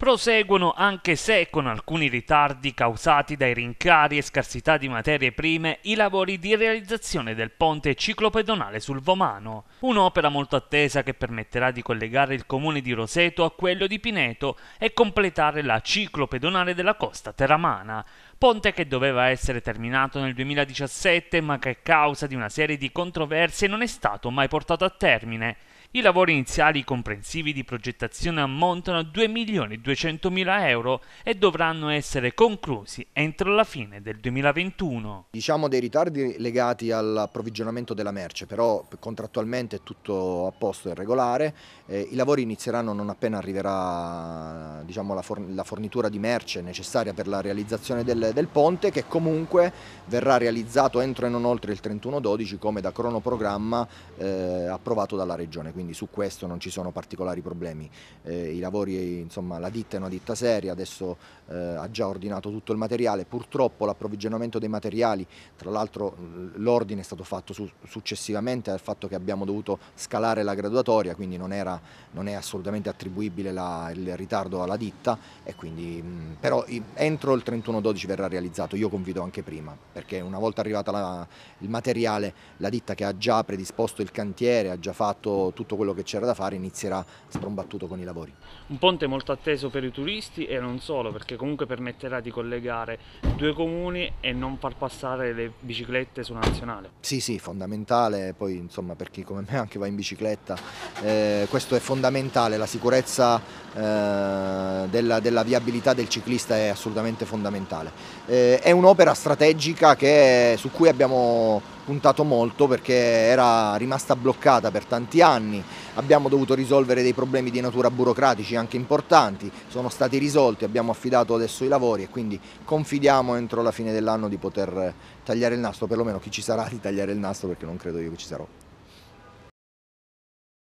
proseguono anche se con alcuni ritardi causati dai rincari e scarsità di materie prime i lavori di realizzazione del ponte ciclopedonale sul Vomano, un'opera molto attesa che permetterà di collegare il comune di Roseto a quello di Pineto e completare la ciclopedonale della costa teramana, Ponte che doveva essere terminato nel 2017 ma che a causa di una serie di controversie non è stato mai portato a termine. I lavori iniziali comprensivi di progettazione ammontano a 2.200.000 euro e dovranno essere conclusi entro la fine del 2021. Diciamo dei ritardi legati all'approvvigionamento della merce, però contrattualmente è tutto a posto e regolare. Eh, I lavori inizieranno non appena arriverà diciamo, la, for la, fornitura di merce necessaria per la realizzazione del, del, ponte che comunque verrà realizzato entro e non oltre il 31-12 come da cronoprogramma eh, approvato dalla Regione, quindi su questo non ci sono particolari problemi. Eh, I lavori, insomma, la ditta è una ditta seria, adesso eh, ha già ordinato tutto il materiale, purtroppo l'approvvigionamento dei materiali, tra l'altro l'ordine è stato fatto su successivamente al fatto che abbiamo dovuto scalare la graduatoria, quindi non, era, non è assolutamente attribuibile la, il ritardo alla ditta e quindi mm, però entro il 31-12 verrà realizzato, io confido anche prima perché una volta arrivata la, il materiale la ditta che ha già predisposto il cantiere, ha già fatto tutto quello che c'era da fare inizierà sprombattuto con i lavori. Un ponte molto atteso per i turisti e non solo perché comunque permetterà di collegare due comuni e non far passare le biciclette sulla nazionale. Sì sì fondamentale poi insomma per chi come me anche va in bicicletta eh, questo è fondamentale la sicurezza eh, della, della, viabilità del ciclista è assolutamente fondamentale. Eh, è un'opera strategica che, su cui abbiamo puntato molto perché era rimasta bloccata per tanti anni, abbiamo dovuto risolvere dei problemi di natura burocratici anche importanti, sono stati risolti, abbiamo affidato adesso i lavori e quindi confidiamo entro la fine dell'anno di poter tagliare il nastro, perlomeno chi ci sarà di tagliare il nastro perché non credo io che ci sarò.